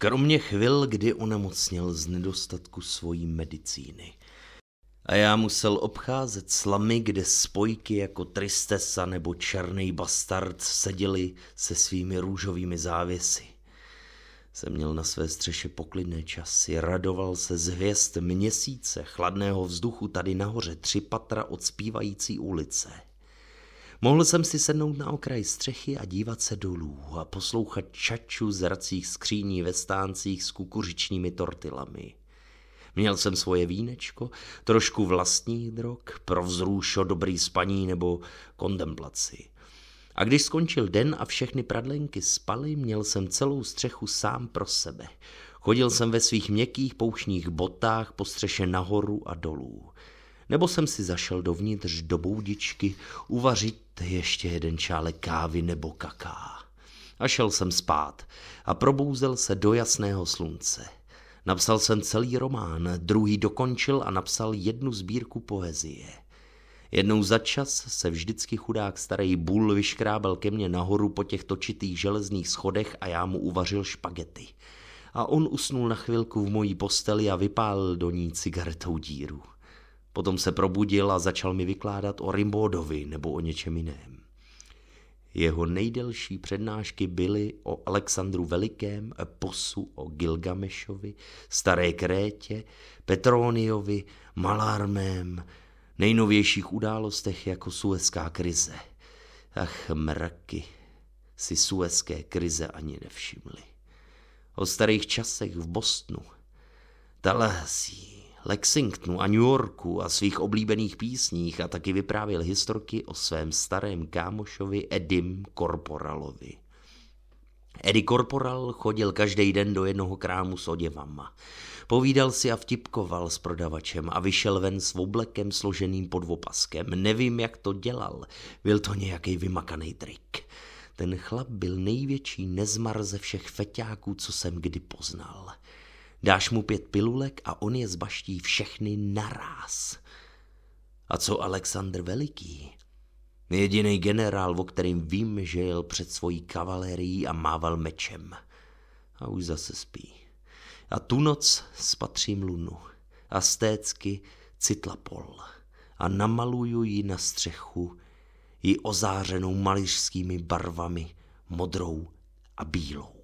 Kromě chvil, kdy onemocněl z nedostatku svojí medicíny. A já musel obcházet slamy, kde spojky jako Tristesa nebo Černý bastard seděli se svými růžovými závěsy. Jsem měl na své střeše poklidné časy, radoval se z hvězd měsíce, chladného vzduchu tady nahoře, tři patra od zpívající ulice – Mohl jsem si sednout na okraj střechy a dívat se dolů a poslouchat čaču racích skříní ve stáncích s kukuřičními tortilami. Měl jsem svoje vínečko, trošku vlastních drog, pro vzrůšo dobrý spaní nebo kontemplaci. A když skončil den a všechny pradlenky spaly, měl jsem celou střechu sám pro sebe. Chodil jsem ve svých měkkých poušních botách po střeše nahoru a dolů nebo jsem si zašel dovnitř do boudičky uvařit ještě jeden čále kávy nebo kaká. A šel jsem spát a probouzel se do jasného slunce. Napsal jsem celý román, druhý dokončil a napsal jednu sbírku poezie. Jednou za čas se vždycky chudák starý bůl vyškrábal ke mně nahoru po těch točitých železných schodech a já mu uvařil špagety. A on usnul na chvilku v mojí posteli a vypálil do ní cigaretou díru. Potom se probudil a začal mi vykládat o Rimbaudovi nebo o něčem jiném. Jeho nejdelší přednášky byly o Alexandru Velikém, Posu, o Gilgamešovi, Staré Krétě, Petróniovi, Malarmém, nejnovějších událostech jako Suezká krize. Ach, mraky si Suezké krize ani nevšimli. O starých časech v Bostonu, Talahasí, Lexingtonu a New Yorku a svých oblíbených písních a taky vyprávěl historky o svém starém kámošovi Edim Korporalovi. Eddie Korporal chodil každý den do jednoho krámu s oděvama. Povídal si a vtipkoval s prodavačem a vyšel ven s oblekem složeným pod opaskem. Nevím, jak to dělal. Byl to nějaký vymakaný trik. Ten chlap byl největší nezmar ze všech feťáků, co jsem kdy poznal. Dáš mu pět pilulek a on je zbaští všechny naraz. A co Alexandr Veliký? Jediný generál, o kterým vím, že jel před svojí kavalerií a mával mečem. A už zase spí. A tu noc spatřím lunu. A stécky citlapol. A namaluju ji na střechu, ji ozářenou malířskými barvami, modrou a bílou.